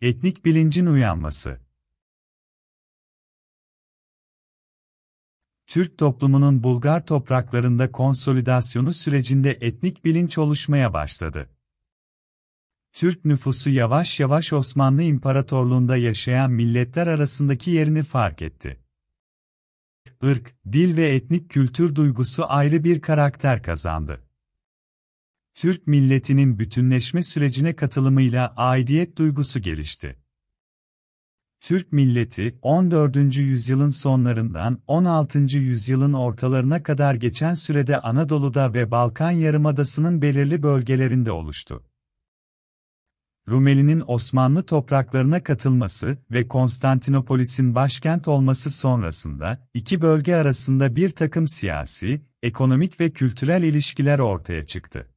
etnik bilincin uyanması. Türk toplumunun Bulgar topraklarında konsolidasyonu sürecinde etnik bilinç oluşmaya başladı. Türk nüfusu yavaş yavaş Osmanlı İmparatorluğunda yaşayan milletler arasındaki yerini fark etti. Irk, dil ve etnik kültür duygusu ayrı bir karakter kazandı. Türk milletinin bütünleşme sürecine katılımıyla aidiyet duygusu gelişti. Türk milleti 14. yüzyılın sonlarından 16. yüzyılın ortalarına kadar geçen sürede Anadolu'da ve Balkan Yarımadası'nın belirli bölgelerinde oluştu. Rumeli'nin Osmanlı topraklarına katılması ve Konstantinopolis'in başkent olması sonrasında iki bölge arasında bir takım siyasi, ekonomik ve kültürel ilişkiler ortaya çıktı.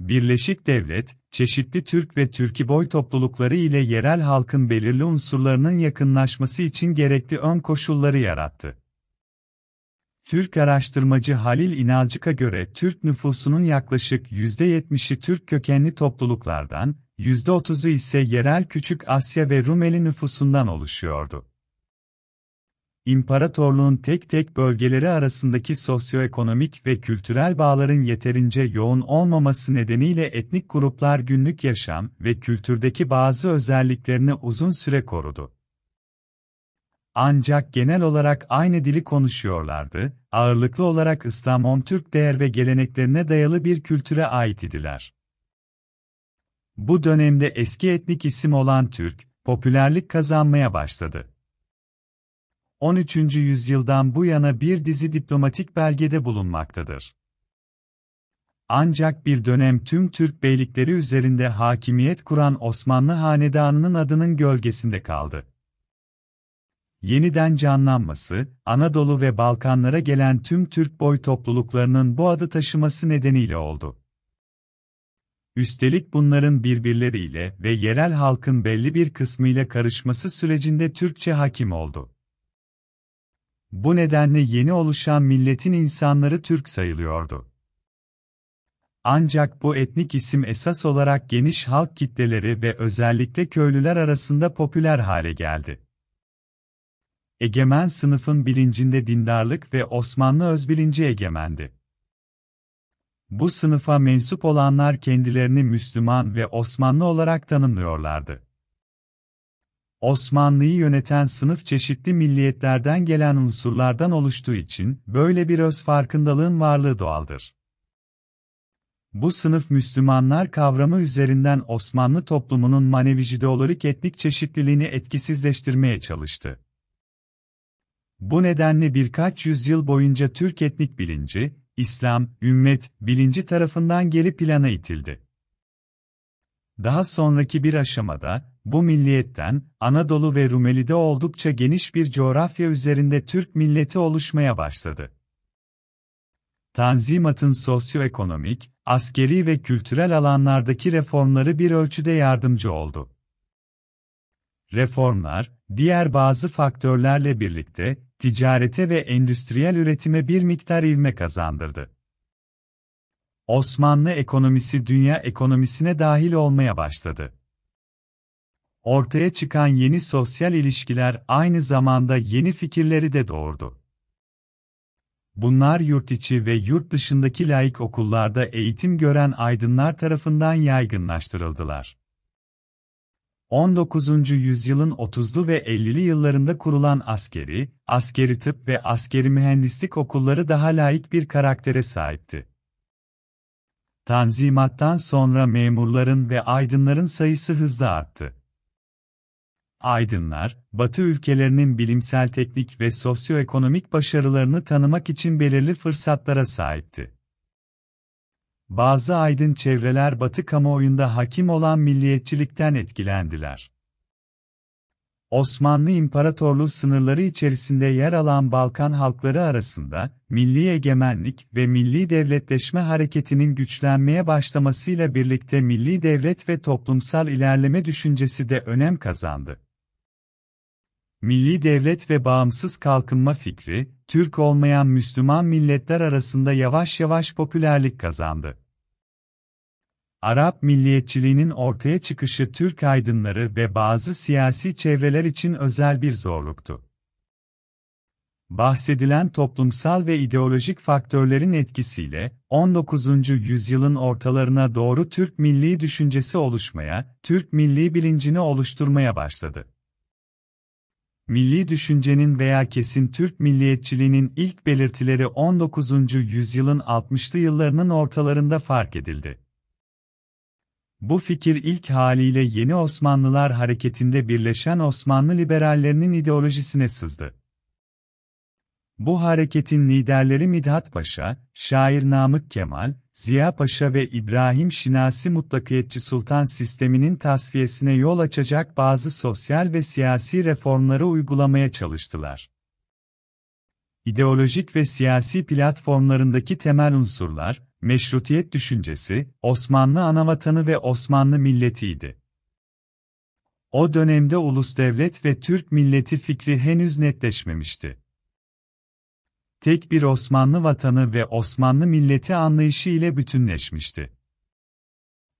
Birleşik Devlet, çeşitli Türk ve Türki boy toplulukları ile yerel halkın belirli unsurlarının yakınlaşması için gerekli ön koşulları yarattı. Türk araştırmacı Halil İnalcık'a göre Türk nüfusunun yaklaşık %70'i Türk kökenli topluluklardan, %30'u ise yerel Küçük Asya ve Rumeli nüfusundan oluşuyordu. İmparatorluğun tek tek bölgeleri arasındaki sosyoekonomik ve kültürel bağların yeterince yoğun olmaması nedeniyle etnik gruplar günlük yaşam ve kültürdeki bazı özelliklerini uzun süre korudu. Ancak genel olarak aynı dili konuşuyorlardı, ağırlıklı olarak İslam on Türk değer ve geleneklerine dayalı bir kültüre ait idiler. Bu dönemde eski etnik isim olan Türk, popülerlik kazanmaya başladı. 13. yüzyıldan bu yana bir dizi diplomatik belgede bulunmaktadır. Ancak bir dönem tüm Türk beylikleri üzerinde hakimiyet kuran Osmanlı Hanedanı'nın adının gölgesinde kaldı. Yeniden canlanması, Anadolu ve Balkanlara gelen tüm Türk boy topluluklarının bu adı taşıması nedeniyle oldu. Üstelik bunların birbirleriyle ve yerel halkın belli bir kısmıyla karışması sürecinde Türkçe hakim oldu. Bu nedenle yeni oluşan milletin insanları Türk sayılıyordu. Ancak bu etnik isim esas olarak geniş halk kitleleri ve özellikle köylüler arasında popüler hale geldi. Egemen sınıfın bilincinde dindarlık ve Osmanlı özbilinci egemendi. Bu sınıfa mensup olanlar kendilerini Müslüman ve Osmanlı olarak tanımlıyorlardı. Osmanlı'yı yöneten sınıf çeşitli milliyetlerden gelen unsurlardan oluştuğu için böyle bir öz farkındalığın varlığı doğaldır. Bu sınıf Müslümanlar kavramı üzerinden Osmanlı toplumunun manevi-jideolorik etnik çeşitliliğini etkisizleştirmeye çalıştı. Bu nedenle birkaç yüzyıl boyunca Türk etnik bilinci, İslam, ümmet, bilinci tarafından geri plana itildi. Daha sonraki bir aşamada, bu milliyetten, Anadolu ve Rumeli'de oldukça geniş bir coğrafya üzerinde Türk milleti oluşmaya başladı. Tanzimat'ın sosyoekonomik, askeri ve kültürel alanlardaki reformları bir ölçüde yardımcı oldu. Reformlar, diğer bazı faktörlerle birlikte, ticarete ve endüstriyel üretime bir miktar ilme kazandırdı. Osmanlı ekonomisi dünya ekonomisine dahil olmaya başladı. Ortaya çıkan yeni sosyal ilişkiler aynı zamanda yeni fikirleri de doğurdu. Bunlar yurt içi ve yurt dışındaki laik okullarda eğitim gören aydınlar tarafından yaygınlaştırıldılar. 19. yüzyılın 30'lu ve 50'li yıllarında kurulan askeri, askeri tıp ve askeri mühendislik okulları daha laik bir karaktere sahipti. Tanzimattan sonra memurların ve aydınların sayısı hızla arttı aydınlar, Batı ülkelerinin bilimsel teknik ve sosyoekonomik başarılarını tanımak için belirli fırsatlara sahipti. Bazı aydın çevreler Batı kamuoyunda hakim olan milliyetçilikten etkilendiler. Osmanlı İmparatorluğu sınırları içerisinde yer alan Balkan halkları arasında milli egemenlik ve milli devletleşme hareketinin güçlenmeye başlamasıyla birlikte milli devlet ve toplumsal ilerleme düşüncesi de önem kazandı milli devlet ve bağımsız kalkınma fikri, Türk olmayan Müslüman milletler arasında yavaş yavaş popülerlik kazandı. Arap milliyetçiliğinin ortaya çıkışı Türk aydınları ve bazı siyasi çevreler için özel bir zorluktu. Bahsedilen toplumsal ve ideolojik faktörlerin etkisiyle 19. yüzyılın ortalarına doğru Türk milli düşüncesi oluşmaya, Türk milli bilincini oluşturmaya başladı milli düşüncenin veya kesin Türk milliyetçiliğinin ilk belirtileri 19. yüzyılın 60'lı yıllarının ortalarında fark edildi. Bu fikir ilk haliyle Yeni Osmanlılar hareketinde birleşen Osmanlı liberallerinin ideolojisine sızdı. Bu hareketin liderleri Midhat Paşa, şair Namık Kemal, Ziya Paşa ve İbrahim Şinasi mutlakiyetçi sultan sisteminin tasfiyesine yol açacak bazı sosyal ve siyasi reformları uygulamaya çalıştılar. İdeolojik ve siyasi platformlarındaki temel unsurlar, meşrutiyet düşüncesi, Osmanlı anavatanı ve Osmanlı milletiydi. O dönemde ulus devlet ve Türk milleti fikri henüz netleşmemişti tek bir Osmanlı vatanı ve Osmanlı milleti anlayışı ile bütünleşmişti.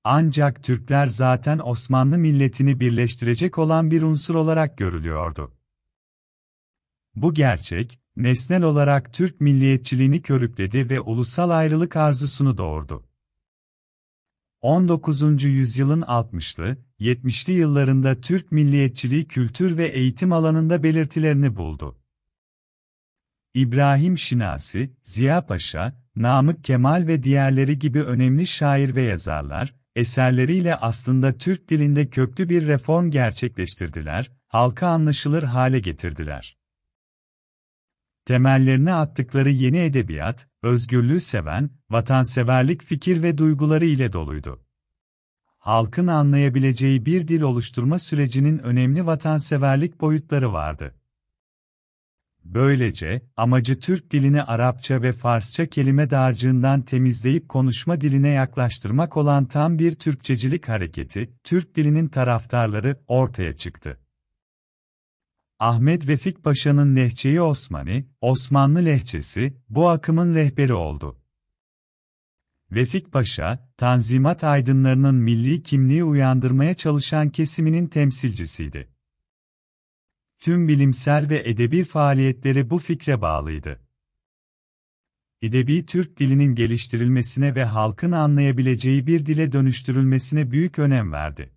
Ancak Türkler zaten Osmanlı milletini birleştirecek olan bir unsur olarak görülüyordu. Bu gerçek, nesnel olarak Türk milliyetçiliğini körükledi ve ulusal ayrılık arzusunu doğurdu. 19. yüzyılın 60'lı, 70'li yıllarında Türk milliyetçiliği kültür ve eğitim alanında belirtilerini buldu. İbrahim Şinasi, Ziya Paşa, Namık Kemal ve diğerleri gibi önemli şair ve yazarlar, eserleriyle aslında Türk dilinde köklü bir reform gerçekleştirdiler, halka anlaşılır hale getirdiler. Temellerini attıkları yeni edebiyat, özgürlüğü seven, vatanseverlik fikir ve duyguları ile doluydu. Halkın anlayabileceği bir dil oluşturma sürecinin önemli vatanseverlik boyutları vardı. Böylece, amacı Türk dilini Arapça ve Farsça kelime dağarcığından temizleyip konuşma diline yaklaştırmak olan tam bir Türkçecilik hareketi, Türk dilinin taraftarları ortaya çıktı. Ahmet Vefik Paşa'nın lehçeyi Osmani, Osmanlı lehçesi, bu akımın rehberi oldu. Vefik Paşa, Tanzimat aydınlarının milli kimliği uyandırmaya çalışan kesiminin temsilcisiydi tüm bilimsel ve edebi faaliyetleri bu fikre bağlıydı. Edebi Türk dilinin geliştirilmesine ve halkın anlayabileceği bir dile dönüştürülmesine büyük önem verdi.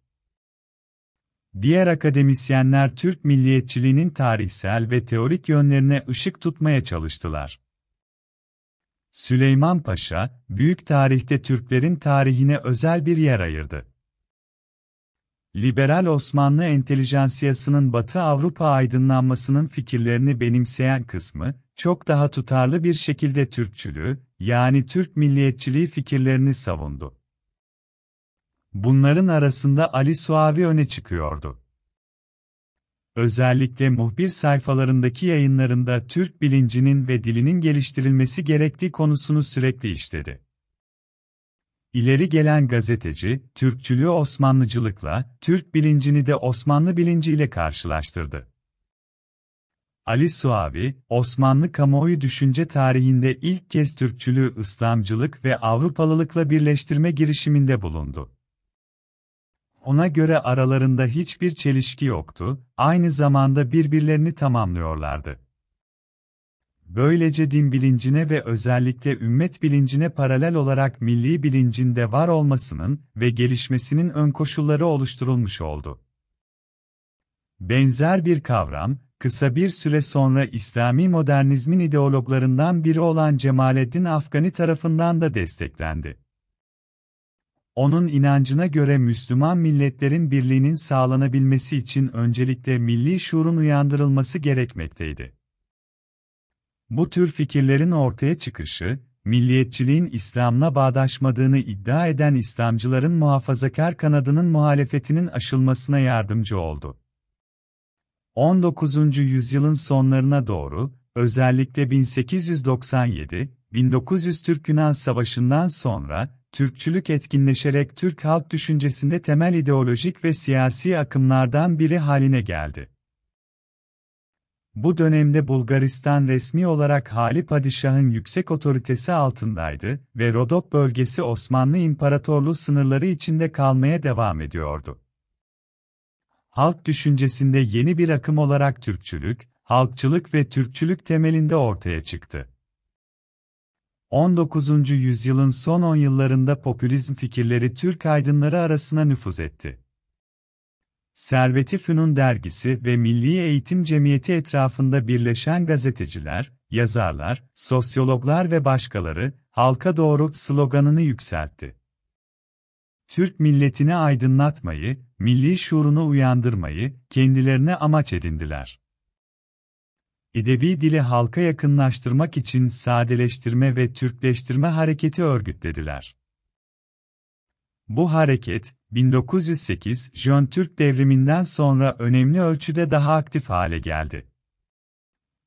Diğer akademisyenler Türk milliyetçiliğinin tarihsel ve teorik yönlerine ışık tutmaya çalıştılar. Süleyman Paşa, büyük tarihte Türklerin tarihine özel bir yer ayırdı. Liberal Osmanlı entelijansiyasının Batı Avrupa aydınlanmasının fikirlerini benimseyen kısmı, çok daha tutarlı bir şekilde Türkçülüğü, yani Türk milliyetçiliği fikirlerini savundu. Bunların arasında Ali Suavi öne çıkıyordu. Özellikle muhbir sayfalarındaki yayınlarında Türk bilincinin ve dilinin geliştirilmesi gerektiği konusunu sürekli işledi. İleri gelen gazeteci, Türkçülüğü Osmanlıcılıkla, Türk bilincini de Osmanlı bilinciyle karşılaştırdı. Ali Suavi, Osmanlı kamuoyu düşünce tarihinde ilk kez Türkçülüğü İslamcılık ve Avrupalılıkla birleştirme girişiminde bulundu. Ona göre aralarında hiçbir çelişki yoktu, aynı zamanda birbirlerini tamamlıyorlardı. Böylece din bilincine ve özellikle ümmet bilincine paralel olarak milli bilincinde var olmasının ve gelişmesinin ön koşulları oluşturulmuş oldu. Benzer bir kavram, kısa bir süre sonra İslami modernizmin ideologlarından biri olan Cemaleddin Afgani tarafından da desteklendi. Onun inancına göre Müslüman milletlerin birliğinin sağlanabilmesi için öncelikle milli şuurun uyandırılması gerekmekteydi. Bu tür fikirlerin ortaya çıkışı, milliyetçiliğin İslam'la bağdaşmadığını iddia eden İslamcıların muhafazakar kanadının muhalefetinin aşılmasına yardımcı oldu. 19. yüzyılın sonlarına doğru, özellikle 1897-1900 Türk-Yunan Savaşı'ndan sonra, Türkçülük etkinleşerek Türk halk düşüncesinde temel ideolojik ve siyasi akımlardan biri haline geldi. Bu dönemde Bulgaristan resmi olarak Hali Padişah'ın yüksek otoritesi altındaydı ve Rodop bölgesi Osmanlı İmparatorluğu sınırları içinde kalmaya devam ediyordu. Halk düşüncesinde yeni bir akım olarak Türkçülük, halkçılık ve Türkçülük temelinde ortaya çıktı. 19. yüzyılın son 10 yıllarında popülizm fikirleri Türk aydınları arasına nüfuz etti. Serveti Fünun dergisi ve Milli Eğitim Cemiyeti etrafında birleşen gazeteciler, yazarlar, sosyologlar ve başkaları, halka doğru sloganını yükseltti. Türk milletini aydınlatmayı, milli şuurunu uyandırmayı kendilerine amaç edindiler. İdebi dili halka yakınlaştırmak için sadeleştirme ve Türkleştirme hareketi örgütlediler. Bu hareket, 1908 Jön Türk devriminden sonra önemli ölçüde daha aktif hale geldi.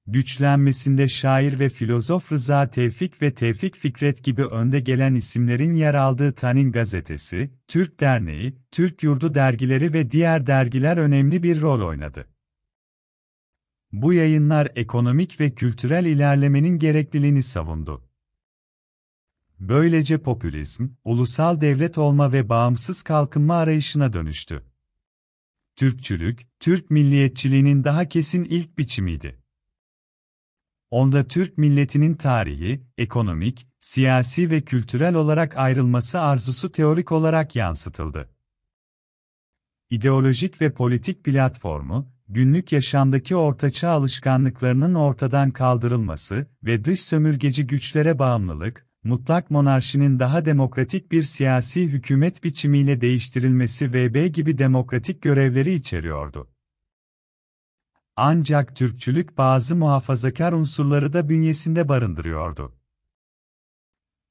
Güçlenmesinde şair ve filozof Rıza Tevfik ve Tevfik Fikret gibi önde gelen isimlerin yer aldığı Tanin Gazetesi, Türk Derneği, Türk Yurdu dergileri ve diğer dergiler önemli bir rol oynadı. Bu yayınlar ekonomik ve kültürel ilerlemenin gerekliliğini savundu. Böylece popülizm, ulusal devlet olma ve bağımsız kalkınma arayışına dönüştü. Türkçülük, Türk milliyetçiliğinin daha kesin ilk biçimiydi. Onda Türk milletinin tarihi, ekonomik, siyasi ve kültürel olarak ayrılması arzusu teorik olarak yansıtıldı. İdeolojik ve politik platformu, günlük yaşamdaki ortaçağ alışkanlıklarının ortadan kaldırılması ve dış sömürgeci güçlere bağımlılık, mutlak monarşinin daha demokratik bir siyasi hükümet biçimiyle değiştirilmesi vb gibi demokratik görevleri içeriyordu. Ancak Türkçülük bazı muhafazakar unsurları da bünyesinde barındırıyordu.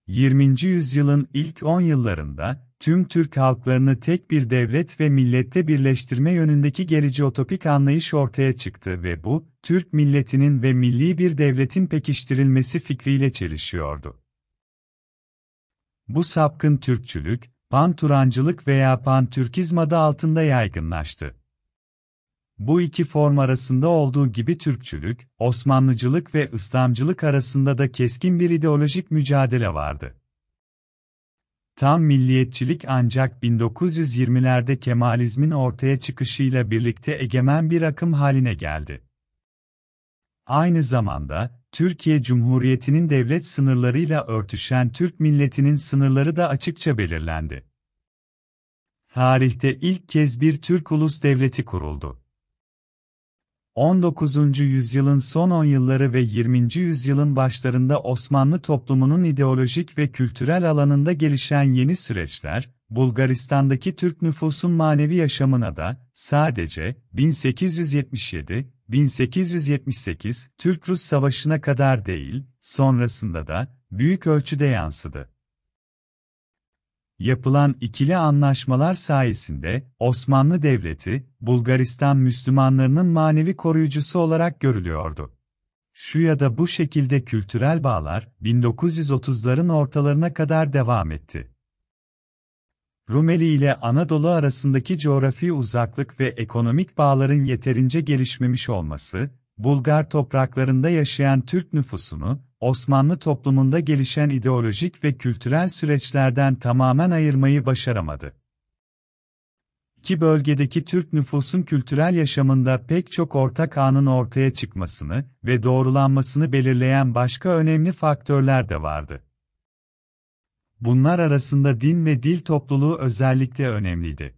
20. yüzyılın ilk 10 yıllarında, tüm Türk halklarını tek bir devlet ve millette birleştirme yönündeki gerici otopik anlayış ortaya çıktı ve bu, Türk milletinin ve milli bir devletin pekiştirilmesi fikriyle çelişiyordu. Bu sapkın Türkçülük, panturancılık veya pantürkizm adı altında yaygınlaştı. Bu iki form arasında olduğu gibi Türkçülük, Osmanlıcılık ve İslamcılık arasında da keskin bir ideolojik mücadele vardı. Tam milliyetçilik ancak 1920'lerde Kemalizmin ortaya çıkışıyla birlikte egemen bir akım haline geldi. Aynı zamanda Türkiye Cumhuriyeti'nin devlet sınırlarıyla örtüşen Türk milletinin sınırları da açıkça belirlendi. Tarihte ilk kez bir Türk ulus devleti kuruldu. 19. yüzyılın son 10 yılları ve 20. yüzyılın başlarında Osmanlı toplumunun ideolojik ve kültürel alanında gelişen yeni süreçler, Bulgaristan'daki Türk nüfusun manevi yaşamına da sadece 1877 1878 Türk-Rus Savaşı'na kadar değil, sonrasında da büyük ölçüde yansıdı. Yapılan ikili anlaşmalar sayesinde Osmanlı Devleti, Bulgaristan Müslümanlarının manevi koruyucusu olarak görülüyordu. Şu ya da bu şekilde kültürel bağlar 1930'ların ortalarına kadar devam etti. Rumeli ile Anadolu arasındaki coğrafi uzaklık ve ekonomik bağların yeterince gelişmemiş olması, Bulgar topraklarında yaşayan Türk nüfusunu, Osmanlı toplumunda gelişen ideolojik ve kültürel süreçlerden tamamen ayırmayı başaramadı. Ki bölgedeki Türk nüfusun kültürel yaşamında pek çok ortak anın ortaya çıkmasını ve doğrulanmasını belirleyen başka önemli faktörler de vardı. Bunlar arasında din ve dil topluluğu özellikle önemliydi.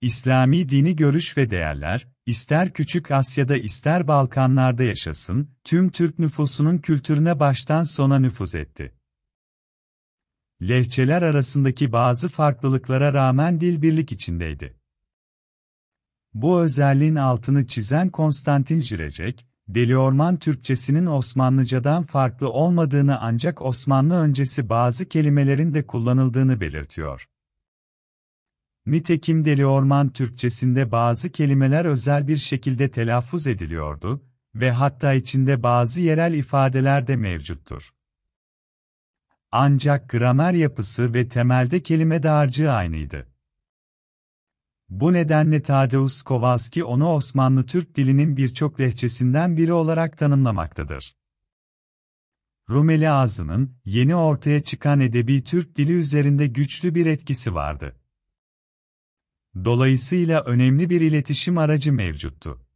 İslami dini görüş ve değerler, ister Küçük Asya'da ister Balkanlar'da yaşasın, tüm Türk nüfusunun kültürüne baştan sona nüfuz etti. Lehçeler arasındaki bazı farklılıklara rağmen dil birlik içindeydi. Bu özelliğin altını çizen Konstantin Jirecek, Deli Orman Türkçesinin Osmanlıcadan farklı olmadığını ancak Osmanlı öncesi bazı kelimelerin de kullanıldığını belirtiyor. Nitekim Deli Orman Türkçesinde bazı kelimeler özel bir şekilde telaffuz ediliyordu ve hatta içinde bazı yerel ifadeler de mevcuttur. Ancak gramer yapısı ve temelde kelime dağarcığı aynıydı. Bu nedenle Tadeusz Kowalski onu Osmanlı Türk dilinin birçok lehçesinden biri olarak tanımlamaktadır. Rumeli ağzının, yeni ortaya çıkan edebi Türk dili üzerinde güçlü bir etkisi vardı. Dolayısıyla önemli bir iletişim aracı mevcuttu.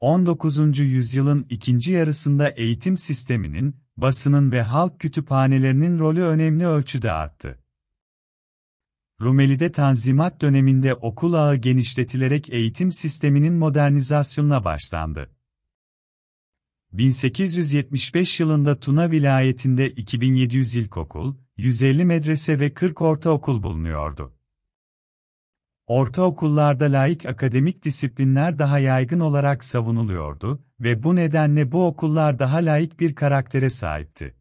19. yüzyılın ikinci yarısında eğitim sisteminin, basının ve halk kütüphanelerinin rolü önemli ölçüde arttı. Rumeli'de Tanzimat döneminde okul ağı genişletilerek eğitim sisteminin modernizasyonuna başlandı. 1875 yılında Tuna vilayetinde 2700 ilkokul, 150 medrese ve 40 ortaokul bulunuyordu. Ortaokullarda laik akademik disiplinler daha yaygın olarak savunuluyordu ve bu nedenle bu okullar daha laik bir karaktere sahipti.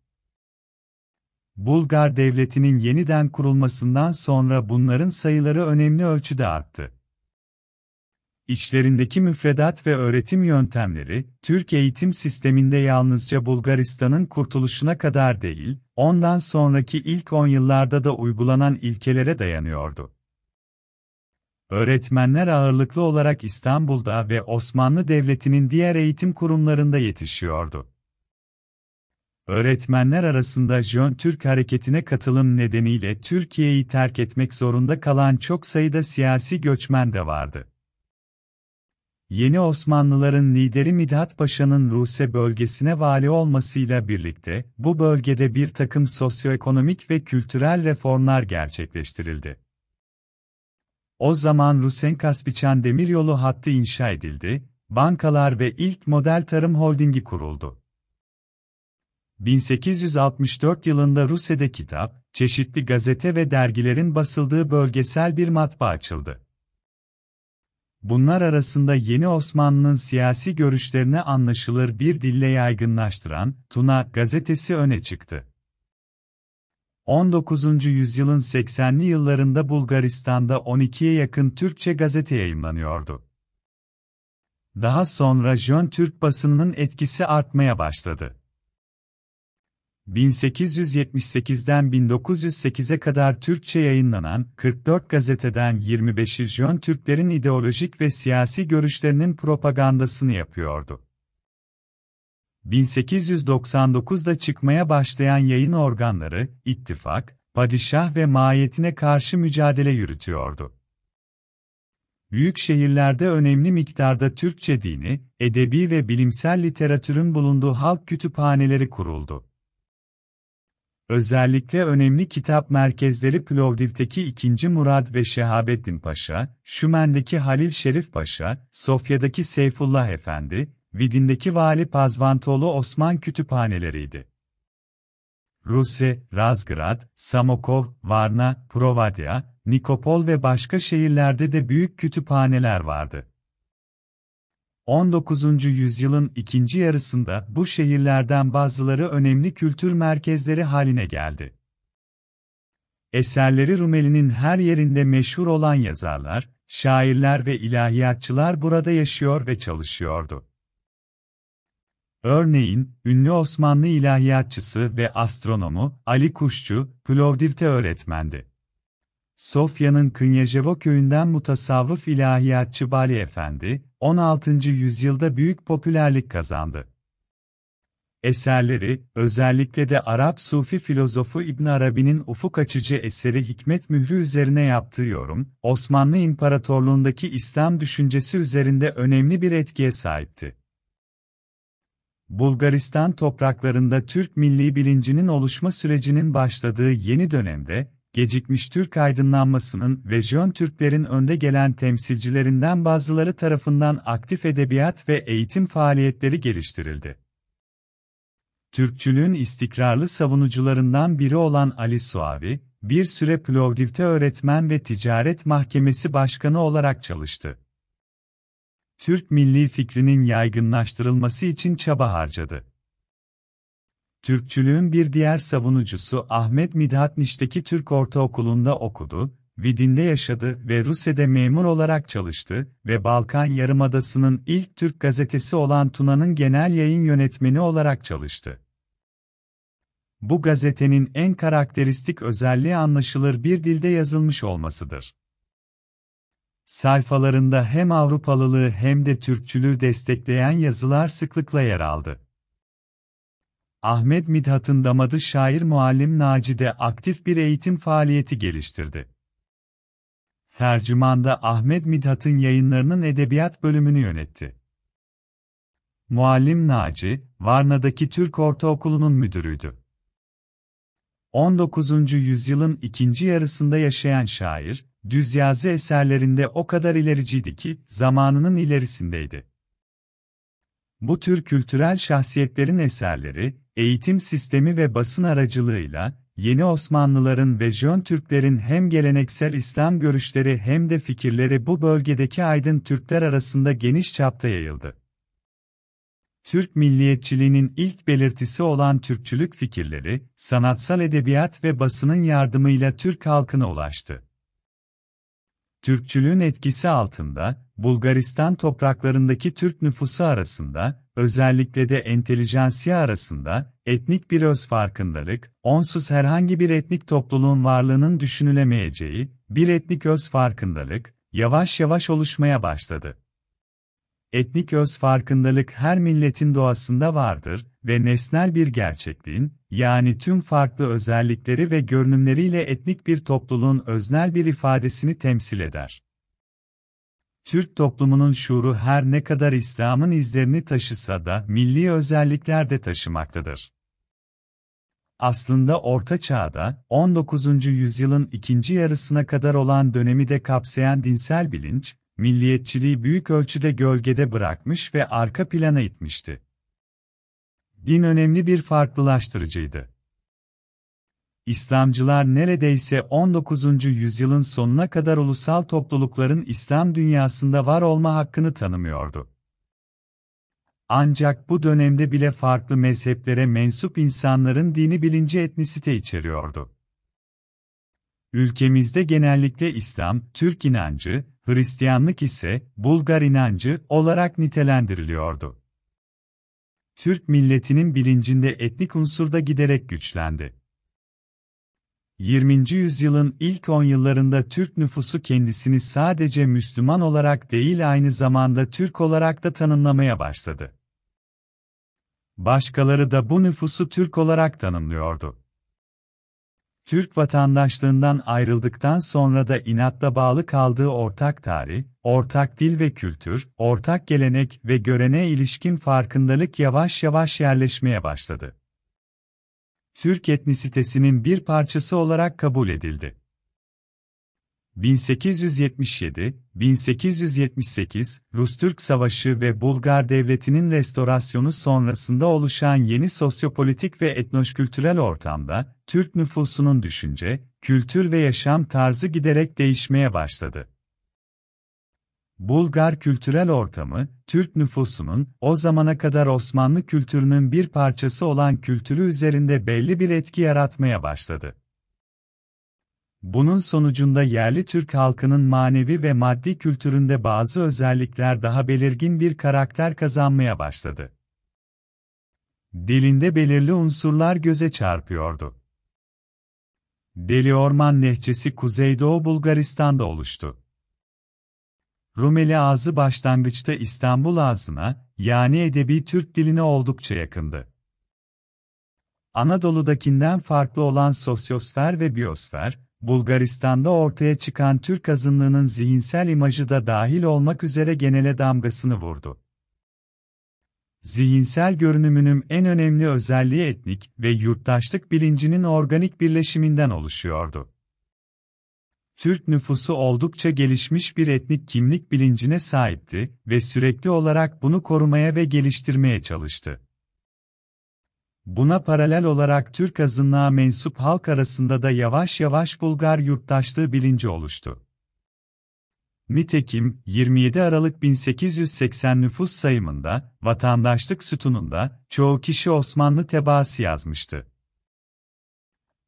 Bulgar devletinin yeniden kurulmasından sonra bunların sayıları önemli ölçüde arttı. İçlerindeki müfredat ve öğretim yöntemleri, Türk eğitim sisteminde yalnızca Bulgaristan'ın kurtuluşuna kadar değil, ondan sonraki ilk 10 yıllarda da uygulanan ilkelere dayanıyordu. Öğretmenler ağırlıklı olarak İstanbul'da ve Osmanlı Devleti'nin diğer eğitim kurumlarında yetişiyordu. Öğretmenler arasında Jön Türk hareketine katılım nedeniyle Türkiye'yi terk etmek zorunda kalan çok sayıda siyasi göçmen de vardı. Yeni Osmanlıların lideri Midhat Paşa'nın Ruse bölgesine vali olmasıyla birlikte, bu bölgede bir takım sosyoekonomik ve kültürel reformlar gerçekleştirildi. O zaman Rusen-Kaspiçan demiryolu hattı inşa edildi, bankalar ve ilk model tarım holdingi kuruldu. 1864 yılında Rusya'da kitap, çeşitli gazete ve dergilerin basıldığı bölgesel bir matbaa açıldı. Bunlar arasında Yeni Osmanlı'nın siyasi görüşlerini anlaşılır bir dille yaygınlaştıran Tuna gazetesi öne çıktı. 19. yüzyılın 80'li yıllarında Bulgaristan'da 12'ye yakın Türkçe gazete yayınlanıyordu. Daha sonra Jön Türk basınının etkisi artmaya başladı. 1878'den 1908'e kadar Türkçe yayınlanan 44 gazeteden 25'i Jön Türklerin ideolojik ve siyasi görüşlerinin propagandasını yapıyordu. 1899'da çıkmaya başlayan yayın organları, İttifak, padişah ve maiyetine karşı mücadele yürütüyordu. Büyük şehirlerde önemli miktarda Türkçe dini, edebi ve bilimsel literatürün bulunduğu halk kütüphaneleri kuruldu. Özellikle önemli kitap merkezleri Plovdiv'deki 2. Murad ve Şehabettin Paşa, Şümen'deki Halil Şerif Paşa, Sofya'daki Seyfullah Efendi, Vidin'deki Vali Pazvantoğlu Osman kütüphaneleriydi. Rusya, Razgrad, Samokov, Varna, Provadya, Nikopol ve başka şehirlerde de büyük kütüphaneler vardı. 19. yüzyılın ikinci yarısında bu şehirlerden bazıları önemli kültür merkezleri haline geldi. Eserleri Rumeli'nin her yerinde meşhur olan yazarlar, şairler ve ilahiyatçılar burada yaşıyor ve çalışıyordu. Örneğin, ünlü Osmanlı ilahiyatçısı ve astronomu Ali Kuşçu, Plovdiv'te öğretmendi. Sofya'nın Künyejevo köyünden mutasavvıf ilahiyatçı Bali Efendi, 16. yüzyılda büyük popülerlik kazandı. Eserleri, özellikle de Arap Sufi filozofu İbn Arabi'nin ufuk açıcı eseri Hikmet Mührü üzerine yaptığı yorum, Osmanlı İmparatorluğundaki İslam düşüncesi üzerinde önemli bir etkiye sahipti. Bulgaristan topraklarında Türk milli bilincinin oluşma sürecinin başladığı yeni dönemde, gecikmiş Türk aydınlanmasının ve Jön Türklerin önde gelen temsilcilerinden bazıları tarafından aktif edebiyat ve eğitim faaliyetleri geliştirildi. Türkçülüğün istikrarlı savunucularından biri olan Ali Suavi, bir süre Plovdiv'te öğretmen ve ticaret mahkemesi başkanı olarak çalıştı. Türk milli fikrinin yaygınlaştırılması için çaba harcadı. Türkçülüğün bir diğer savunucusu Ahmet Midhat Niş'teki Türk Ortaokulu'nda okudu, Vidin'de yaşadı ve Rusya'da memur olarak çalıştı ve Balkan Yarımadası'nın ilk Türk gazetesi olan Tuna'nın genel yayın yönetmeni olarak çalıştı. Bu gazetenin en karakteristik özelliği anlaşılır bir dilde yazılmış olmasıdır. Sayfalarında hem Avrupalılığı hem de Türkçülüğü destekleyen yazılar sıklıkla yer aldı. Ahmet Midhat'ın damadı şair Muallim Naci'de aktif bir eğitim faaliyeti geliştirdi. Tercümanda Ahmet Midhat'ın yayınlarının edebiyat bölümünü yönetti. Muallim Naci, Varna'daki Türk Ortaokulu'nun müdürüydü. 19. yüzyılın ikinci yarısında yaşayan şair, düz yazı eserlerinde o kadar ilericiydi ki zamanının ilerisindeydi. Bu tür kültürel şahsiyetlerin eserleri, eğitim sistemi ve basın aracılığıyla, yeni Osmanlıların ve Jön Türklerin hem geleneksel İslam görüşleri hem de fikirleri bu bölgedeki aydın Türkler arasında geniş çapta yayıldı. Türk milliyetçiliğinin ilk belirtisi olan Türkçülük fikirleri, sanatsal edebiyat ve basının yardımıyla Türk halkına ulaştı. Türkçülüğün etkisi altında, Bulgaristan topraklarındaki Türk nüfusu arasında, özellikle de entelijansiya arasında, etnik bir öz farkındalık, onsuz herhangi bir etnik topluluğun varlığının düşünülemeyeceği, bir etnik öz farkındalık, yavaş yavaş oluşmaya başladı. Etnik öz farkındalık her milletin doğasında vardır ve nesnel bir gerçekliğin, yani tüm farklı özellikleri ve görünümleriyle etnik bir topluluğun öznel bir ifadesini temsil eder. Türk toplumunun şuuru her ne kadar İslam'ın izlerini taşısa da milli özellikler de taşımaktadır. Aslında Orta Çağ'da, 19. yüzyılın ikinci yarısına kadar olan dönemi de kapsayan dinsel bilinç, milliyetçiliği büyük ölçüde gölgede bırakmış ve arka plana itmişti. Din önemli bir farklılaştırıcıydı. İslamcılar neredeyse 19. yüzyılın sonuna kadar ulusal toplulukların İslam dünyasında var olma hakkını tanımıyordu. Ancak bu dönemde bile farklı mezheplere mensup insanların dini bilinci etnisite içeriyordu. Ülkemizde genellikle İslam, Türk inancı, Hristiyanlık ise Bulgar inancı olarak nitelendiriliyordu. Türk milletinin bilincinde etnik unsur da giderek güçlendi. 20. yüzyılın ilk 10 yıllarında Türk nüfusu kendisini sadece Müslüman olarak değil aynı zamanda Türk olarak da tanımlamaya başladı. Başkaları da bu nüfusu Türk olarak tanımlıyordu. Türk vatandaşlığından ayrıldıktan sonra da inatla bağlı kaldığı ortak tarih, ortak dil ve kültür, ortak gelenek ve görene ilişkin farkındalık yavaş yavaş yerleşmeye başladı. Türk etnisitesinin bir parçası olarak kabul edildi. 1877-1878 Rus-Türk Savaşı ve Bulgar Devleti'nin restorasyonu sonrasında oluşan yeni sosyopolitik ve etnoşkültürel ortamda Türk nüfusunun düşünce, kültür ve yaşam tarzı giderek değişmeye başladı. Bulgar kültürel ortamı, Türk nüfusunun o zamana kadar Osmanlı kültürünün bir parçası olan kültürü üzerinde belli bir etki yaratmaya başladı. Bunun sonucunda yerli Türk halkının manevi ve maddi kültüründe bazı özellikler daha belirgin bir karakter kazanmaya başladı. Dilinde belirli unsurlar göze çarpıyordu. Deli Orman Nehçesi Kuzeydoğu Bulgaristan'da oluştu. Rumeli ağzı başlangıçta İstanbul ağzına, yani edebi Türk diline oldukça yakındı. Anadolu'dakinden farklı olan sosyosfer ve biosfer, Bulgaristan'da ortaya çıkan Türk azınlığının zihinsel imajı da dahil olmak üzere genele damgasını vurdu. Zihinsel görünümünün en önemli özelliği etnik ve yurttaşlık bilincinin organik birleşiminden oluşuyordu. Türk nüfusu oldukça gelişmiş bir etnik kimlik bilincine sahipti ve sürekli olarak bunu korumaya ve geliştirmeye çalıştı. Buna paralel olarak Türk azınlığa mensup halk arasında da yavaş yavaş Bulgar yurttaşlığı bilinci oluştu. Nitekim 27 Aralık 1880 nüfus sayımında, vatandaşlık sütununda çoğu kişi Osmanlı tebaası yazmıştı.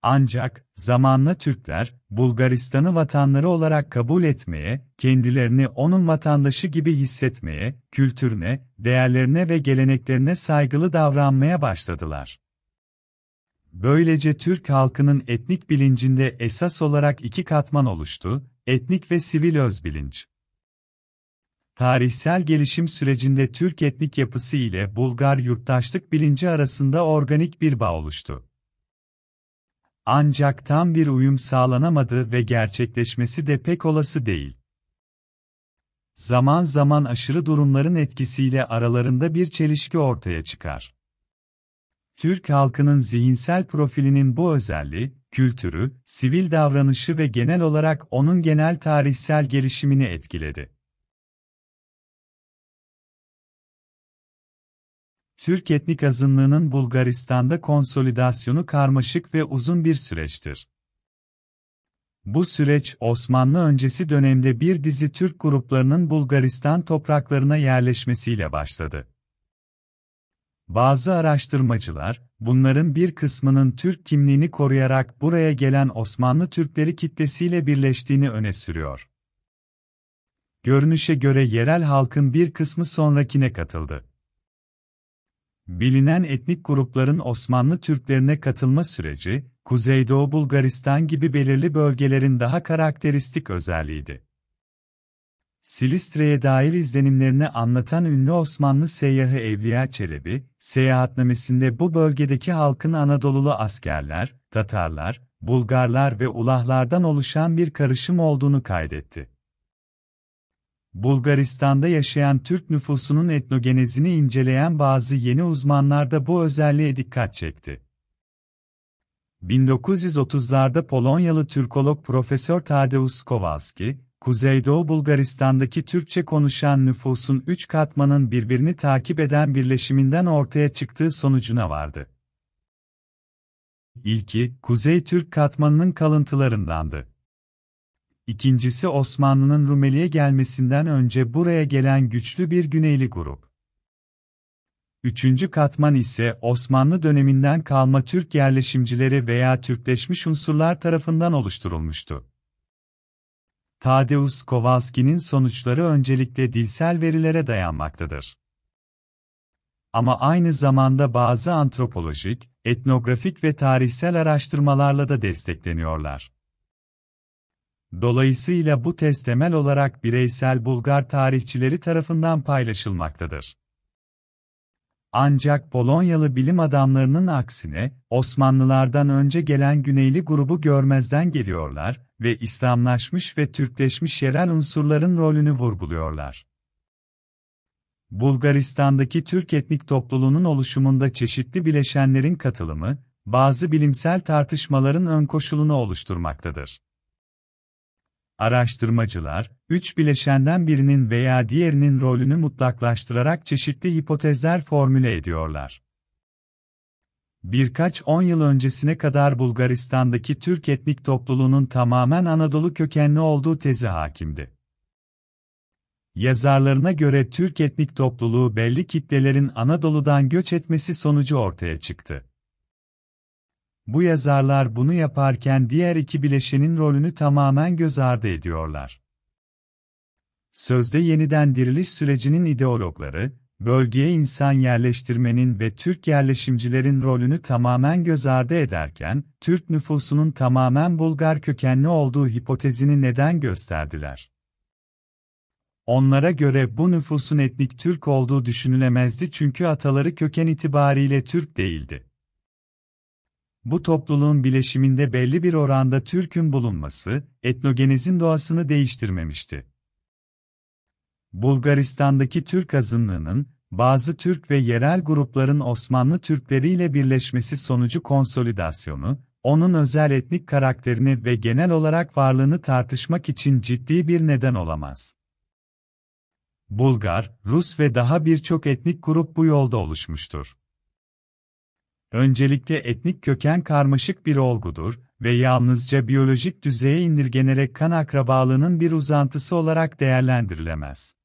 Ancak zamanla Türkler Bulgaristan'ı vatanları olarak kabul etmeye, kendilerini onun vatandaşı gibi hissetmeye, kültürüne, değerlerine ve geleneklerine saygılı davranmaya başladılar. Böylece Türk halkının etnik bilincinde esas olarak iki katman oluştu, etnik ve sivil özbilinç. Tarihsel gelişim sürecinde Türk etnik yapısı ile Bulgar yurttaşlık bilinci arasında organik bir bağ oluştu. Ancak tam bir uyum sağlanamadı ve gerçekleşmesi de pek olası değil. Zaman zaman aşırı durumların etkisiyle aralarında bir çelişki ortaya çıkar. Türk halkının zihinsel profilinin bu özelliği, kültürü, sivil davranışı ve genel olarak onun genel tarihsel gelişimini etkiledi. Türk etnik azınlığının Bulgaristan'da konsolidasyonu karmaşık ve uzun bir süreçtir. Bu süreç Osmanlı öncesi dönemde bir dizi Türk gruplarının Bulgaristan topraklarına yerleşmesiyle başladı. Bazı araştırmacılar, bunların bir kısmının Türk kimliğini koruyarak buraya gelen Osmanlı Türkleri kitlesiyle birleştiğini öne sürüyor. Görünüşe göre yerel halkın bir kısmı sonrakine katıldı. Bilinen etnik grupların Osmanlı Türklerine katılma süreci, Kuzeydoğu Bulgaristan gibi belirli bölgelerin daha karakteristik özelliğiydi. Silistre'ye dair izlenimlerini anlatan ünlü Osmanlı seyyahı Evliya Çelebi, seyahatnamesinde bu bölgedeki halkın Anadolulu askerler, Tatarlar, Bulgarlar ve Ulahlardan oluşan bir karışım olduğunu kaydetti. Bulgaristan'da yaşayan Türk nüfusunun etnogenezini inceleyen bazı yeni uzmanlar da bu özelliğe dikkat çekti. 1930'larda Polonyalı Türkolog Profesör Tadeusz Kowalski, Kuzeydoğu Bulgaristan'daki Türkçe konuşan nüfusun üç katmanın birbirini takip eden birleşiminden ortaya çıktığı sonucuna vardı. İlki, Kuzey Türk katmanının kalıntılarındandı. İkincisi Osmanlı'nın Rumeli'ye gelmesinden önce buraya gelen güçlü bir güneyli grup. Üçüncü katman ise Osmanlı döneminden kalma Türk yerleşimcileri veya Türkleşmiş unsurlar tarafından oluşturulmuştu. Tadeusz Kowalski'nin sonuçları öncelikle dilsel verilere dayanmaktadır. Ama aynı zamanda bazı antropolojik, etnografik ve tarihsel araştırmalarla da destekleniyorlar. Dolayısıyla bu tez temel olarak bireysel Bulgar tarihçileri tarafından paylaşılmaktadır. Ancak Polonyalı bilim adamlarının aksine, Osmanlılardan önce gelen Güneyli grubu görmezden geliyorlar ve İslamlaşmış ve Türkleşmiş yerel unsurların rolünü vurguluyorlar. Bulgaristan'daki Türk etnik topluluğunun oluşumunda çeşitli bileşenlerin katılımı, bazı bilimsel tartışmaların ön koşulunu oluşturmaktadır. Araştırmacılar, üç bileşenden birinin veya diğerinin rolünü mutlaklaştırarak çeşitli hipotezler formüle ediyorlar. Birkaç on yıl öncesine kadar Bulgaristan'daki Türk etnik topluluğunun tamamen Anadolu kökenli olduğu tezi hakimdi. Yazarlarına göre Türk etnik topluluğu belli kitlelerin Anadolu'dan göç etmesi sonucu ortaya çıktı. Bu yazarlar bunu yaparken diğer iki bileşenin rolünü tamamen göz ardı ediyorlar. Sözde yeniden diriliş sürecinin ideologları, bölgeye insan yerleştirmenin ve Türk yerleşimcilerin rolünü tamamen göz ardı ederken, Türk nüfusunun tamamen Bulgar kökenli olduğu hipotezini neden gösterdiler? Onlara göre bu nüfusun etnik Türk olduğu düşünülemezdi çünkü ataları köken itibariyle Türk değildi bu topluluğun bileşiminde belli bir oranda Türk'ün bulunması, etnogenezin doğasını değiştirmemişti. Bulgaristan'daki Türk azınlığının, bazı Türk ve yerel grupların Osmanlı Türkleriyle birleşmesi sonucu konsolidasyonu, onun özel etnik karakterini ve genel olarak varlığını tartışmak için ciddi bir neden olamaz. Bulgar, Rus ve daha birçok etnik grup bu yolda oluşmuştur. Öncelikle etnik köken karmaşık bir olgudur ve yalnızca biyolojik düzeye indirgenerek kan akrabalığının bir uzantısı olarak değerlendirilemez.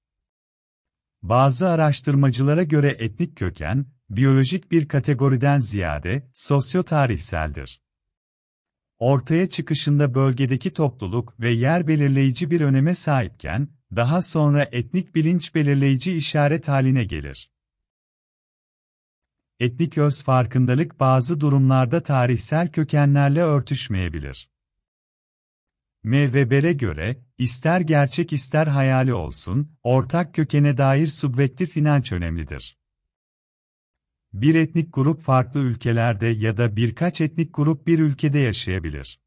Bazı araştırmacılara göre etnik köken, biyolojik bir kategoriden ziyade sosyotarihseldir. Ortaya çıkışında bölgedeki topluluk ve yer belirleyici bir öneme sahipken, daha sonra etnik bilinç belirleyici işaret haline gelir etnik öz farkındalık bazı durumlarda tarihsel kökenlerle örtüşmeyebilir. Mevveber'e göre, ister gerçek ister hayali olsun, ortak kökene dair subvektif inanç önemlidir. Bir etnik grup farklı ülkelerde ya da birkaç etnik grup bir ülkede yaşayabilir.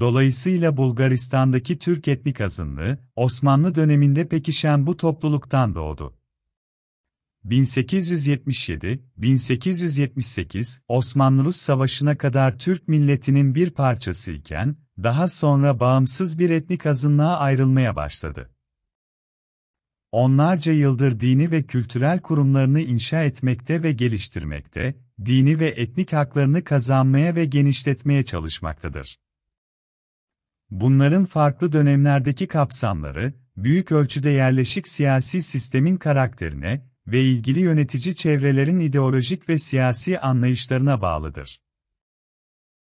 Dolayısıyla Bulgaristan'daki Türk etnik azınlığı, Osmanlı döneminde pekişen bu topluluktan doğdu. 1877-1878 Osmanlı-Rus Savaşı'na kadar Türk milletinin bir parçası iken, daha sonra bağımsız bir etnik azınlığa ayrılmaya başladı. Onlarca yıldır dini ve kültürel kurumlarını inşa etmekte ve geliştirmekte, dini ve etnik haklarını kazanmaya ve genişletmeye çalışmaktadır. Bunların farklı dönemlerdeki kapsamları, büyük ölçüde yerleşik siyasi sistemin karakterine, ve ilgili yönetici çevrelerin ideolojik ve siyasi anlayışlarına bağlıdır.